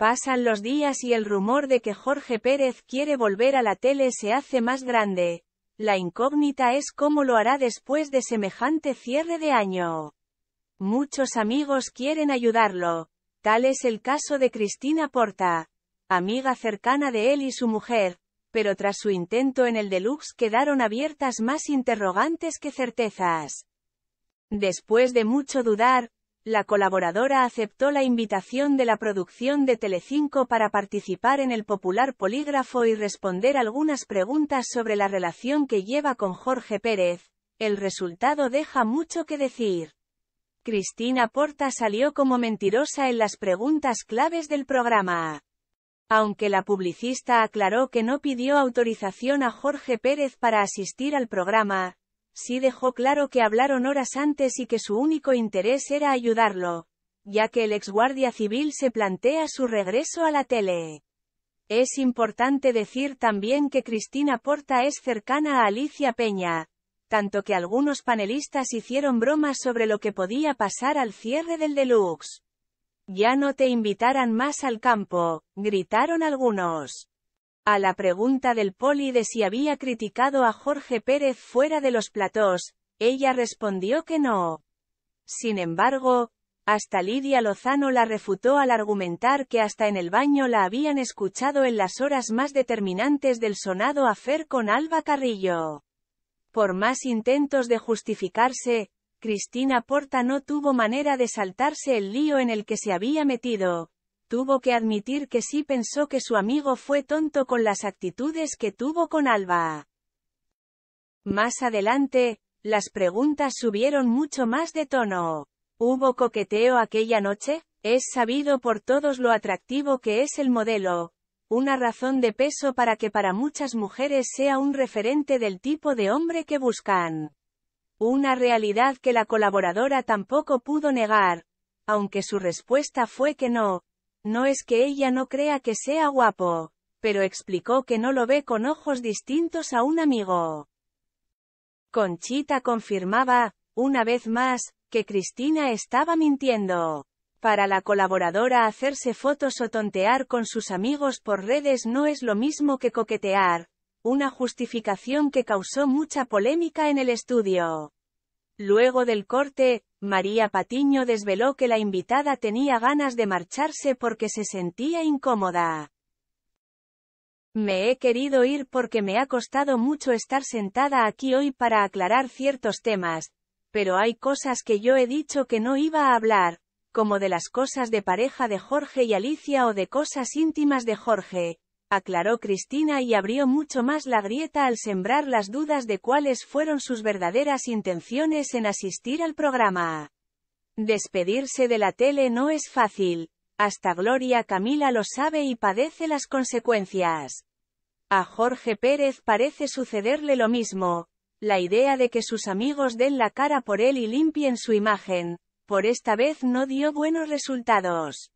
Pasan los días y el rumor de que Jorge Pérez quiere volver a la tele se hace más grande. La incógnita es cómo lo hará después de semejante cierre de año. Muchos amigos quieren ayudarlo. Tal es el caso de Cristina Porta, amiga cercana de él y su mujer, pero tras su intento en el deluxe quedaron abiertas más interrogantes que certezas. Después de mucho dudar, la colaboradora aceptó la invitación de la producción de Telecinco para participar en el popular polígrafo y responder algunas preguntas sobre la relación que lleva con Jorge Pérez. El resultado deja mucho que decir. Cristina Porta salió como mentirosa en las preguntas claves del programa. Aunque la publicista aclaró que no pidió autorización a Jorge Pérez para asistir al programa, sí dejó claro que hablaron horas antes y que su único interés era ayudarlo, ya que el exguardia civil se plantea su regreso a la tele. Es importante decir también que Cristina Porta es cercana a Alicia Peña, tanto que algunos panelistas hicieron bromas sobre lo que podía pasar al cierre del deluxe. Ya no te invitarán más al campo, gritaron algunos. A la pregunta del poli de si había criticado a Jorge Pérez fuera de los platós, ella respondió que no. Sin embargo, hasta Lidia Lozano la refutó al argumentar que hasta en el baño la habían escuchado en las horas más determinantes del sonado afer con Alba Carrillo. Por más intentos de justificarse, Cristina Porta no tuvo manera de saltarse el lío en el que se había metido, Tuvo que admitir que sí pensó que su amigo fue tonto con las actitudes que tuvo con Alba. Más adelante, las preguntas subieron mucho más de tono. ¿Hubo coqueteo aquella noche? Es sabido por todos lo atractivo que es el modelo, una razón de peso para que para muchas mujeres sea un referente del tipo de hombre que buscan. Una realidad que la colaboradora tampoco pudo negar, aunque su respuesta fue que no, no es que ella no crea que sea guapo, pero explicó que no lo ve con ojos distintos a un amigo. Conchita confirmaba, una vez más, que Cristina estaba mintiendo. Para la colaboradora hacerse fotos o tontear con sus amigos por redes no es lo mismo que coquetear, una justificación que causó mucha polémica en el estudio. Luego del corte, María Patiño desveló que la invitada tenía ganas de marcharse porque se sentía incómoda. Me he querido ir porque me ha costado mucho estar sentada aquí hoy para aclarar ciertos temas, pero hay cosas que yo he dicho que no iba a hablar, como de las cosas de pareja de Jorge y Alicia o de cosas íntimas de Jorge, aclaró Cristina y abrió mucho más la grieta al sembrar las dudas de cuáles fueron sus verdaderas intenciones en asistir al programa. Despedirse de la tele no es fácil. Hasta Gloria Camila lo sabe y padece las consecuencias. A Jorge Pérez parece sucederle lo mismo. La idea de que sus amigos den la cara por él y limpien su imagen, por esta vez no dio buenos resultados.